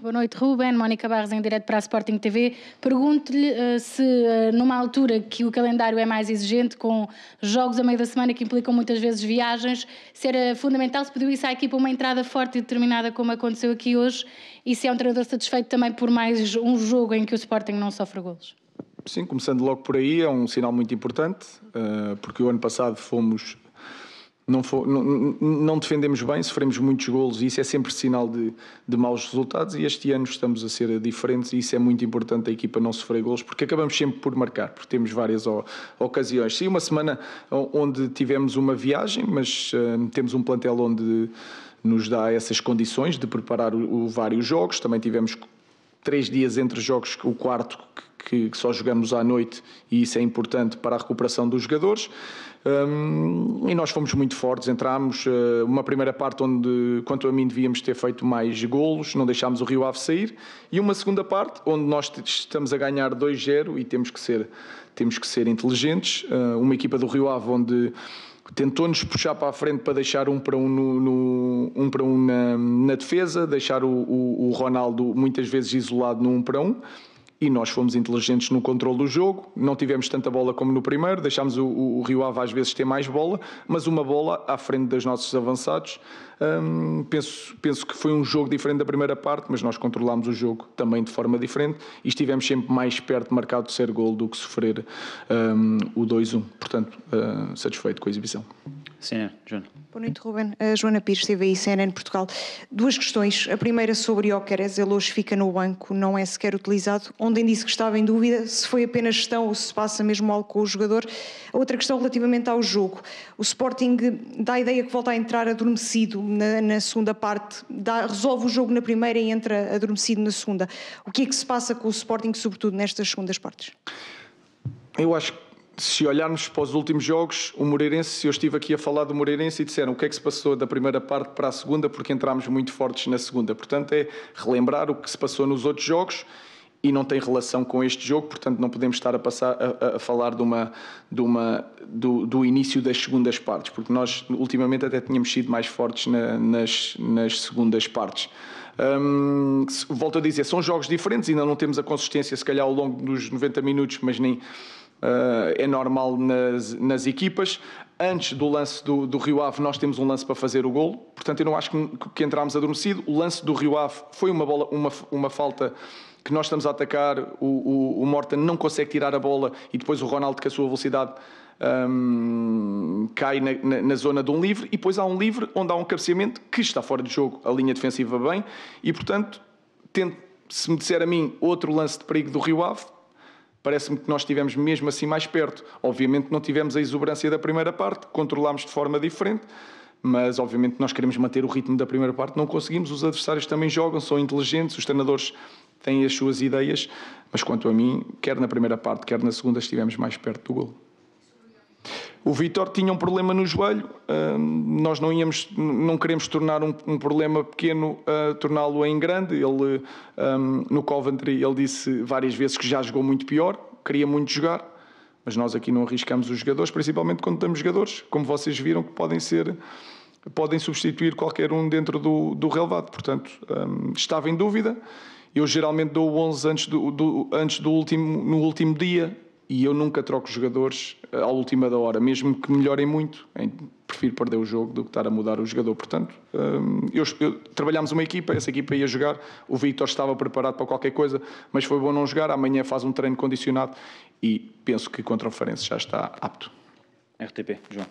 Boa noite, Ruben. Mónica Barros, em direto para a Sporting TV. Pergunto-lhe uh, se, uh, numa altura que o calendário é mais exigente, com jogos a meio da semana que implicam muitas vezes viagens, se era fundamental, se pediu isso à equipa uma entrada forte e determinada, como aconteceu aqui hoje, e se é um treinador satisfeito também por mais um jogo em que o Sporting não sofre golos. Sim, começando logo por aí, é um sinal muito importante, uh, porque o ano passado fomos não, for, não, não, defendemos bem, sofremos muitos golos e isso é sempre sinal de, de maus resultados. E este ano estamos a ser diferentes e isso é muito importante a equipa não sofrer golos porque acabamos sempre por marcar, porque temos várias ocasiões. Sim, uma semana onde tivemos uma viagem, mas uh, temos um plantel onde nos dá essas condições de preparar o, o vários jogos. Também tivemos três dias entre jogos, o quarto que, que só jogamos à noite e isso é importante para a recuperação dos jogadores. Um, e nós fomos muito fortes, entramos uh, uma primeira parte onde, quanto a mim, devíamos ter feito mais golos, não deixámos o Rio Ave sair, e uma segunda parte onde nós estamos a ganhar 2-0 e temos que ser, temos que ser inteligentes. Uh, uma equipa do Rio Ave onde tentou-nos puxar para a frente para deixar um para um, no, no, um, para um na, na defesa, deixar o, o, o Ronaldo muitas vezes isolado no um para um e nós fomos inteligentes no controle do jogo, não tivemos tanta bola como no primeiro, deixámos o, o Rio Ave às vezes ter mais bola, mas uma bola à frente dos nossos avançados. Hum, penso, penso que foi um jogo diferente da primeira parte, mas nós controlámos o jogo também de forma diferente e estivemos sempre mais perto de marcar o terceiro gol do que sofrer hum, o 2-1. Portanto, hum, satisfeito com a exibição. Sim, é, Joana. Boa noite, Ruben. A Joana Pires, aí, CNN Portugal. Duas questões. A primeira sobre Óqueres. Ele hoje fica no banco, não é sequer utilizado. Ontem disse que estava em dúvida se foi apenas gestão ou se passa mesmo algo com o jogador. A outra questão relativamente ao jogo. O Sporting dá a ideia que volta a entrar adormecido na, na segunda parte. Dá, resolve o jogo na primeira e entra adormecido na segunda. O que é que se passa com o Sporting, sobretudo nestas segundas partes? Eu acho que se olharmos para os últimos jogos, o Moreirense, se eu estive aqui a falar do Moreirense e disseram o que é que se passou da primeira parte para a segunda, porque entramos muito fortes na segunda. Portanto, é relembrar o que se passou nos outros jogos e não tem relação com este jogo, portanto, não podemos estar a, passar, a, a falar de uma, de uma, do, do, início das segundas partes, porque nós ultimamente até tínhamos sido mais fortes na, nas, nas segundas partes. Hum, volto a dizer, são jogos diferentes, ainda não temos a consistência, se calhar, ao longo dos 90 minutos, mas nem eh, é normal nas, nas equipas. Antes do lance do, do, Rio Ave, nós temos um lance para fazer o golo, portanto, eu não acho que, que entramos adormecido. O lance do Rio Ave foi uma, bola, uma, uma falta que nós estamos a atacar, o, o, o não consegue tirar a bola e depois o Ronaldo, com a sua velocidade, um, cai na, na, na, zona de um livre. E depois há um livre onde há um cabeceamento que está fora de jogo, a linha defensiva bem, e portanto, tento, se me disser a mim outro lance de perigo do Rio Ave, parece-me que nós estivemos mesmo assim mais perto. Obviamente não tivemos a exuberância da primeira parte, controlámos de forma diferente, mas obviamente nós queremos manter o ritmo da primeira parte, não conseguimos, os adversários também jogam, são inteligentes, os treinadores têm as suas ideias, mas quanto a mim, quer na primeira parte, quer na segunda, estivemos mais perto do golo. O Vitor tinha um problema no joelho, hum, nós não, íamos, não queremos tornar um, um problema pequeno, torná-lo em grande. Ele, hum, no Coventry, ele disse várias vezes que já jogou muito pior, queria muito jogar, mas nós aqui não arriscamos os jogadores, principalmente quando temos jogadores, como vocês viram, que podem ser podem substituir qualquer um dentro do, do relevado. Portanto, hum, estava em dúvida. Eu geralmente dou 11 antes do, do, antes do último, no último dia, e eu nunca troco jogadores eh, à última da hora, mesmo que melhorem muito. Prefiro perder o jogo do que estar a mudar o jogador. Portanto, ehm, eu, eu, trabalhámos uma equipa, essa equipa ia jogar, o Victor estava preparado para qualquer coisa, mas foi bom não jogar. Amanhã faz um treino condicionado e penso que contra o Farense já está apto. RTP, João.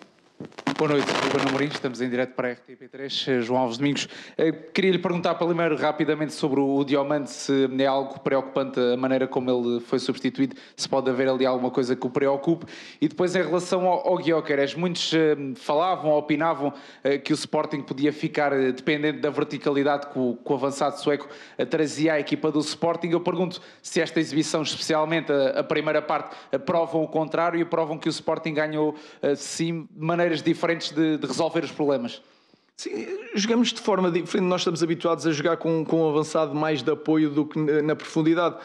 Boa noite, Ruben Amorim, estamos em direto para a RTP3, João Alves Domingos. Eh, queria lhe perguntar primeiro rapidamente sobre o Diomante, se é algo preocupante a maneira como ele foi substituído, se pode haver ali alguma coisa que o preocupe. E depois em relação ao, ao Guiocares, muitos eh, falavam, opinavam eh, que o Sporting podia ficar dependente da verticalidade que o, que o avançado sueco trazia à equipa do Sporting. Eu pergunto se esta exibição, especialmente a, a primeira parte, provam o contrário e provam que o Sporting ganhou sim de maneira maneiras diferentes de, de resolver os problemas. Sim, jogamos de forma diferente. Nós estamos habituados a jogar com, com um avançado mais de apoio do que na profundidade.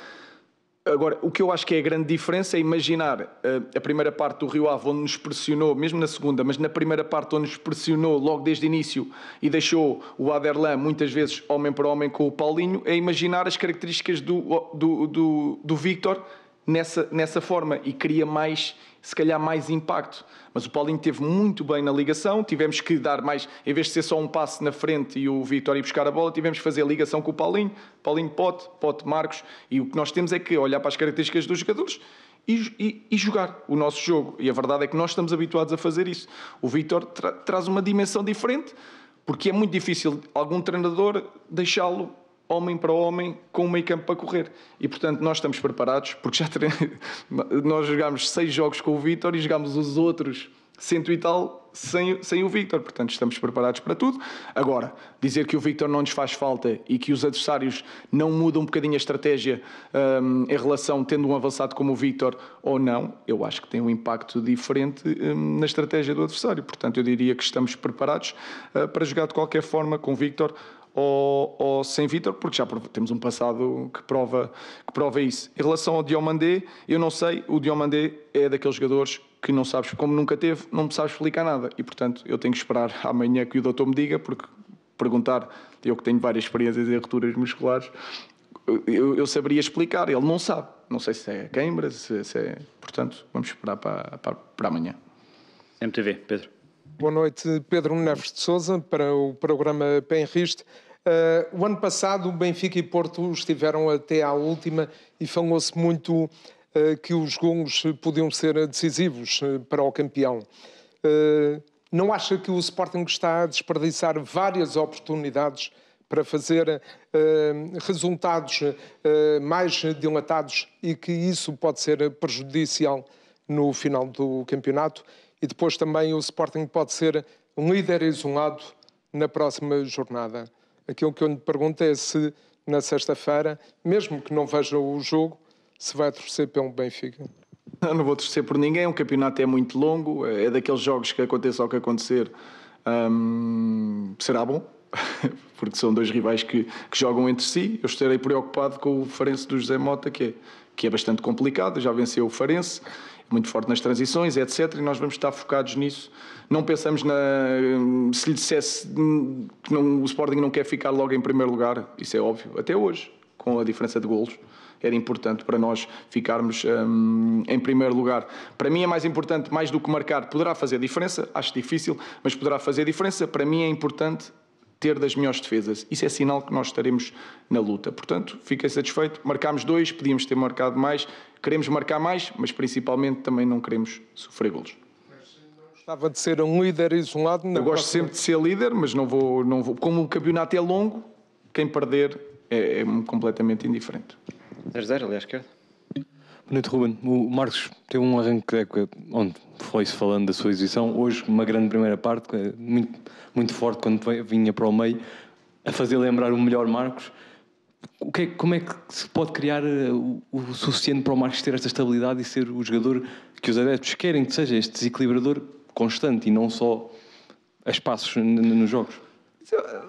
Agora, o que eu acho que é a grande diferença é imaginar uh, a primeira parte do Rio Ave, onde nos pressionou, mesmo na segunda, mas na primeira parte onde nos pressionou logo desde o início e deixou o Aderlan muitas vezes homem para homem com o Paulinho, é imaginar as características do, do, do, do Victor nessa, nessa forma e cria mais, se calhar, mais impacto. Mas o Paulinho teve muito bem na ligação, tivemos que dar mais, em vez de ser só um passo na frente e o Vitor ir buscar a bola, tivemos que fazer a ligação com o Paulinho, Paulinho Pote, Pote Marcos, e o que nós temos é que olhar para as características dos jogadores e, e, e, jogar o nosso jogo. E a verdade é que nós estamos habituados a fazer isso. O Vitor tra traz uma dimensão diferente, porque é muito difícil algum treinador deixá-lo homem para homem, com o meio campo para correr. E portanto nós estamos preparados, porque já tre... nós jogámos seis jogos com o Victor e jogámos os outros cento e tal sem, sem o Victor, portanto estamos preparados para tudo. Agora, dizer que o Victor não nos faz falta e que os adversários não mudam um bocadinho a estratégia um, em relação tendo um avançado como o Victor ou não, eu acho que tem um impacto diferente um, na estratégia do adversário. Portanto, eu diria que estamos preparados uh, para jogar de qualquer forma com o Victor ou, ou sem Vitor, porque já temos um passado que prova, que prova isso. Em relação ao Diomandé, eu não sei, o Diomandé é daqueles jogadores que não sabes, como nunca teve, não me sabes explicar nada. E portanto, eu tenho que esperar amanhã que o doutor me diga, porque perguntar, eu que tenho várias experiências em rupturas musculares, eu, eu, saberia explicar, ele não sabe. Não sei se é queimbra, se, se é. Portanto, vamos esperar para, para, para amanhã. MTV, Pedro. Boa noite, Pedro Neves de Souza, para o programa Penriste. Uh, o ano passado, o Benfica e Porto estiveram até à última e falou-se muito uh, que os gols podiam ser decisivos uh, para o campeão. Uh, não acha que o Sporting está a desperdiçar várias oportunidades para fazer uh, resultados uh, mais dilatados e que isso pode ser prejudicial no final do campeonato? e depois também o Sporting pode ser um líder isolado na próxima jornada. Aquilo que eu lhe pergunto é se na sexta-feira, mesmo que não veja o jogo, se vai torcer pelo Benfica. Não, não vou torcer por ninguém, o campeonato é muito longo, é daqueles jogos que aconteça o que acontecer, hum, será bom, porque são dois rivais que, que, jogam entre si. Eu estarei preocupado com o Farense do José Mota, que é, que é bastante complicado, já venceu o Farense muito forte nas transições, etc. E nós vamos estar focados nisso. Não pensamos na. Se lhe dissesse que não, o Sporting não quer ficar logo em primeiro lugar, isso é óbvio, até hoje, com a diferença de golos. Era importante para nós ficarmos um, em primeiro lugar. Para mim é mais importante, mais do que marcar, poderá fazer diferença, acho difícil, mas poderá fazer diferença. Para mim é importante ter das melhores defesas. Isso é sinal que nós estaremos na luta. Portanto, fiquei satisfeito. Marcámos dois, podíamos ter marcado mais, queremos marcar mais, mas principalmente também não queremos sofrer golos. Gostava de ser um líder isolado? Não Eu gosto sempre de ser líder, mas não vou, não vou. Como o campeonato é longo, quem perder é, é completamente indiferente. 0-0 ali à esquerda. Noite, Ruben. O Marcos teve um arranque de é época onde foi-se falando da sua exibição. Hoje, uma grande primeira parte, eh, muito, muito forte quando vinha para o meio, a fazer lembrar o melhor Marcos. O que é, como é que se pode criar eh, o, o, suficiente para o Marcos ter esta estabilidade e ser o jogador que os adeptos querem que seja, este desequilibrador constante e não só a espaços nos jogos? É,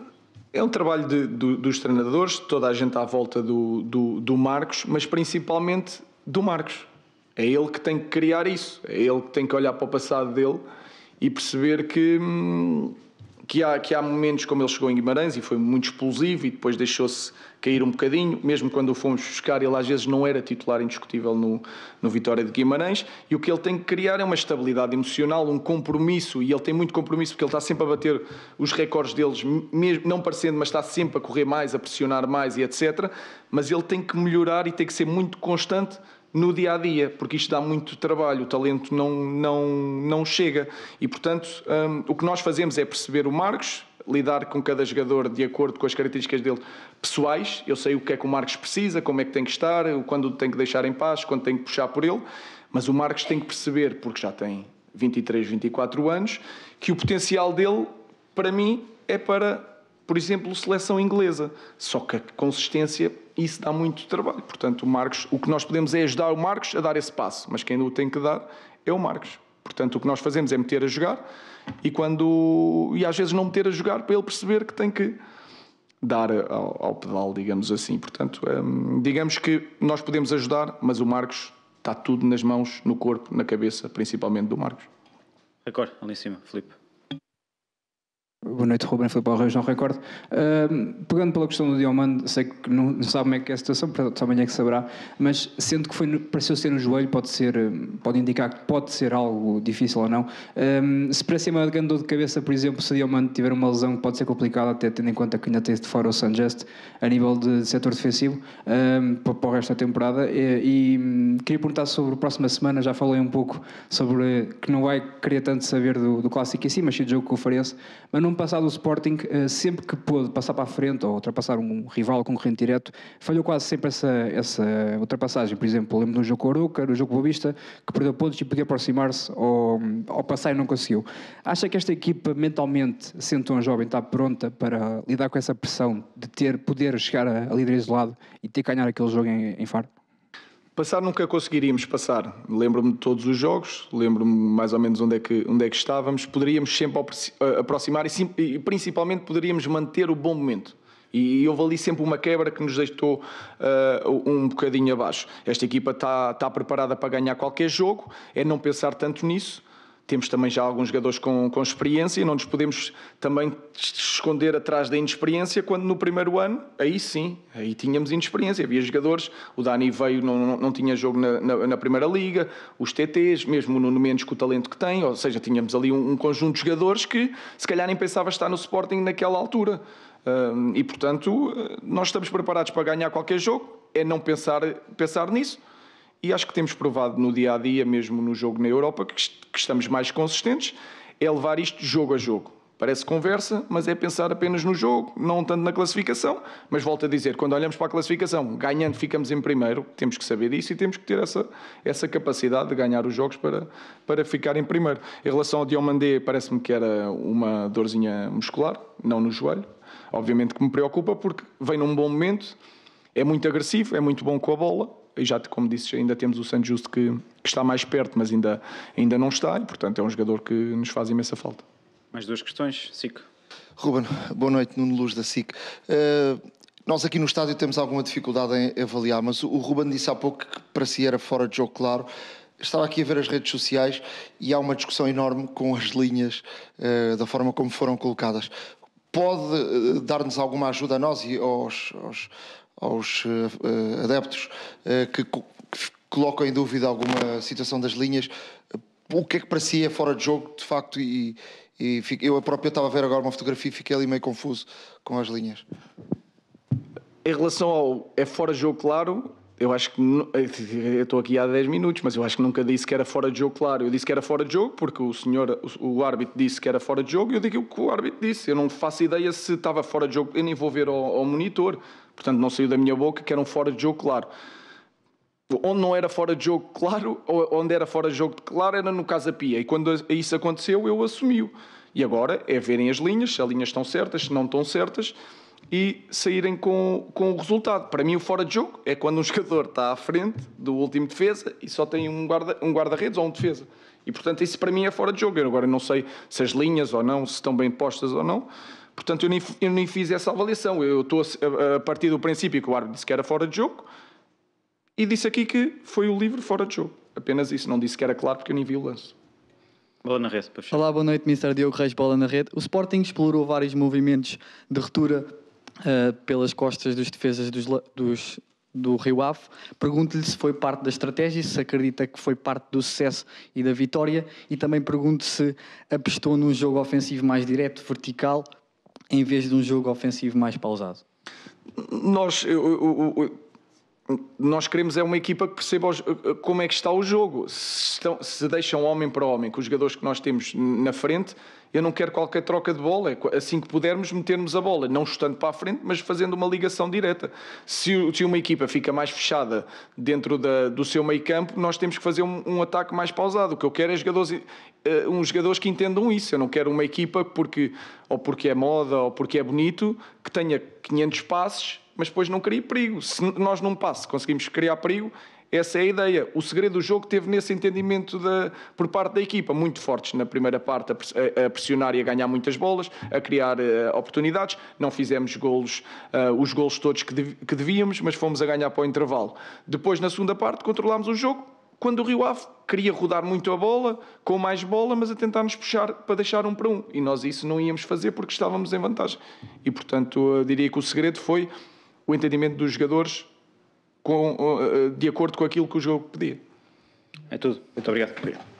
é um trabalho de, do, dos treinadores, toda a gente à volta do, do, do Marcos, mas principalmente do Marcos. É ele que tem que criar isso, é ele que tem que olhar para o passado dele e perceber que. Hum, que há, que há momentos como ele chegou em Guimarães e foi muito explosivo e depois deixou-se cair um bocadinho, mesmo quando o fomos buscar, ele às vezes não era titular indiscutível no, no Vitória de Guimarães, e o que ele tem que criar é uma estabilidade emocional, um compromisso, e ele tem muito compromisso porque ele está sempre a bater os recordes deles, mesmo não parecendo, mas está sempre a correr mais, a pressionar mais e etc. Mas ele tem que melhorar e tem que ser muito constante no dia a dia, porque isto dá muito trabalho, o talento não, não, não chega. E, portanto, um, o que nós fazemos é perceber o Marcos, lidar com cada jogador de acordo com as características dele pessoais. Eu sei o que é que o Marcos precisa, como é que tem que estar, quando tem que deixar em paz, quando tem que puxar por ele. Mas o Marcos tem que perceber, porque já tem 23, 24 anos, que o potencial dele, para mim, é para, por exemplo, seleção inglesa. Só que a consistência isso dá muito trabalho. Portanto, o Marcos, o que nós podemos é ajudar o Marcos a dar esse passo, mas quem o tem que dar é o Marcos. Portanto, o que nós fazemos é meter a jogar e quando e às vezes não meter a jogar para ele perceber que tem que dar ao, ao pedal, digamos assim. Portanto, hum, digamos que nós podemos ajudar, mas o Marcos está tudo nas mãos, no corpo, na cabeça, principalmente do Marcos. Agora, ali em cima, Filipe. Boa noite, Ruben Filipe Arroz, não recordo. Uh, pegando pela questão do Diomando, sei que não, não sabe como é que é a situação, portanto, só amanhã é que saberá, mas sendo que foi pareceu ser no joelho, pode, ser, pode indicar que pode ser algo difícil ou não. se parece uma grande dor de cabeça, por exemplo, se o Diomando tiver uma lesão que pode ser complicada, até tendo em conta que ainda tem de fora o Sanjust a nível de, setor defensivo, para, para, o resto da temporada. E, e, hum, queria perguntar sobre a próxima semana, já falei um pouco sobre que não vai querer tanto saber do, do clássico em si, mas se o jogo com o Farense, mas não passado o Sporting, eh, sempre que pôde passar para a frente ou ultrapassar um rival concorrente direto, falhou quase sempre essa, essa ultrapassagem. Por exemplo, lembro do jogo com o Aruca, no jogo com Boavista, que perdeu pontos e podia aproximar-se ou, ou passar e não conseguiu. Acha que esta equipa mentalmente, sendo tão jovem, está pronta para lidar com essa pressão de ter, poder chegar a, a líder isolado e ter que ganhar aquele jogo em, em Faro? Passar nunca conseguiríamos passar. Lembro-me de todos os jogos, lembro-me mais ou menos onde é que, onde é que estávamos. Poderíamos sempre aproximar e, sim, e principalmente poderíamos manter o bom momento. E, e houve ali sempre uma quebra que nos deixou uh, um bocadinho abaixo. Esta equipa está, está preparada para ganhar qualquer jogo, é não pensar tanto nisso temos também já alguns jogadores com, com experiência e não nos podemos também esconder atrás da inexperiência quando no primeiro ano, aí sim, aí tínhamos inexperiência, havia jogadores, o Dani veio, não, não, não tinha jogo na, na, na, Primeira Liga, os TTs, mesmo no menos com o talento que tem, ou seja, tínhamos ali um, um conjunto de jogadores que se calhar nem pensava estar no Sporting naquela altura. Uh, e portanto, eh, nós estamos preparados para ganhar qualquer jogo, é não pensar, pensar nisso e acho que temos provado no dia a dia, mesmo no jogo na Europa, que, que estamos mais consistentes, é levar isto jogo a jogo. Parece conversa, mas é pensar apenas no jogo, não tanto na classificação. Mas volto a dizer, quando olhamos para a classificação, ganhando ficamos em primeiro, temos que saber disso e temos que ter essa, essa capacidade de ganhar os jogos para, para ficar em primeiro. Em relação ao Diomandé, parece-me que era uma dorzinha muscular, não no joelho. Obviamente que me preocupa porque vem num bom momento, é muito agressivo, é muito bom com a bola, e já como disse, ainda temos o Santos Justo que, que, está mais perto, mas ainda, ainda não está, e portanto é um jogador que nos faz imensa falta. Mais duas questões, Sico. Ruben, boa noite, Nuno Luz da SIC. Uh, nós aqui no estádio temos alguma dificuldade em avaliar, mas o Ruben disse há pouco que para si era fora de jogo, claro. Estava aqui a ver as redes sociais e há uma discussão enorme com as linhas, uh, da forma como foram colocadas pode eh, dar-nos alguma ajuda a nós e aos, aos, aos uh, adeptos eh, que, que colocam em dúvida alguma situação das linhas. O que é que parecia fora de jogo, de facto, e, e fico, eu próprio estava a ver agora uma fotografia e fiquei ali meio confuso com as linhas. Em relação ao é fora de jogo claro, eu acho que eh, eu estou aqui há 10 minutos, mas eu acho que nunca disse que era fora de jogo claro. Eu disse que era fora de jogo porque o senhor, o, árbitro disse que era fora de jogo e eu digo o que o árbitro disse. Eu não faço ideia se estava fora de jogo, eu nem vou ver ao, ao monitor. Portanto, não saiu da minha boca que era um fora de jogo claro. Onde não era fora de jogo claro, onde era fora de jogo claro era no Casa Pia. E quando isso aconteceu, eu assumiu. E agora é verem as linhas, se as linhas estão certas, se não estão certas, e saírem com, com o resultado. Para mim, o fora de jogo é quando um jogador está à frente do último defesa e só tem um guarda-redes um guarda ou um defesa. E, portanto, isso para mim é fora de jogo. Eu agora não sei se as linhas ou não, se estão bem postas ou não, Portanto, eu nem, eu nem fiz essa avaliação. Eu estou a, a, partir do princípio que o árbitro disse que era fora de jogo e disse aqui que foi o livre fora de jogo. Apenas isso. Não disse que era claro porque eu nem vi o lance. Bola na rede, para Olá, boa noite, Mr. Diogo Reis, bola na rede. O Sporting explorou vários movimentos de retura uh, eh, pelas costas dos defesas dos, dos do Rio Ave. Pergunto-lhe se foi parte da estratégia, se acredita que foi parte do sucesso e da vitória e também pergunto se apostou num jogo ofensivo mais direto, vertical, em vez de um jogo ofensivo mais pausado? Nós, eu, eu, eu, nós queremos é uma equipa que perceba eh, eh, como é que está o jogo. Se, estão, se deixam homem para homem com os jogadores que nós temos na frente, eu não quero qualquer troca de bola. É assim que pudermos, metermos a bola, não estando para a frente, mas fazendo uma ligação direta. Se, se uma equipa fica mais fechada dentro da, do seu meio campo, nós temos que fazer um, um, ataque mais pausado. O que eu quero é jogadores, uh, uns jogadores que entendam isso. Eu não quero uma equipa porque, ou porque é moda ou porque é bonito, que tenha 500 passes mas depois não cria perigo. Se nós num passo conseguimos criar perigo, essa é a ideia. O segredo do jogo teve nesse entendimento da, por parte da equipa, muito fortes na primeira parte, a, pressionar e a ganhar muitas bolas, a criar uh, oportunidades. Não fizemos golos, uh, os golos todos que, dev, que devíamos, mas fomos a ganhar para o intervalo. Depois, na segunda parte, controlámos o jogo, quando o Rio Ave queria rodar muito a bola, com mais bola, mas a tentar nos puxar para deixar um para um. E nós isso não íamos fazer porque estávamos em vantagem. E, portanto, eu diria que o segredo foi o entendimento dos jogadores com, eh, eh, de acordo com aquilo que o jogo pedia. É tudo. Muito obrigado. obrigado.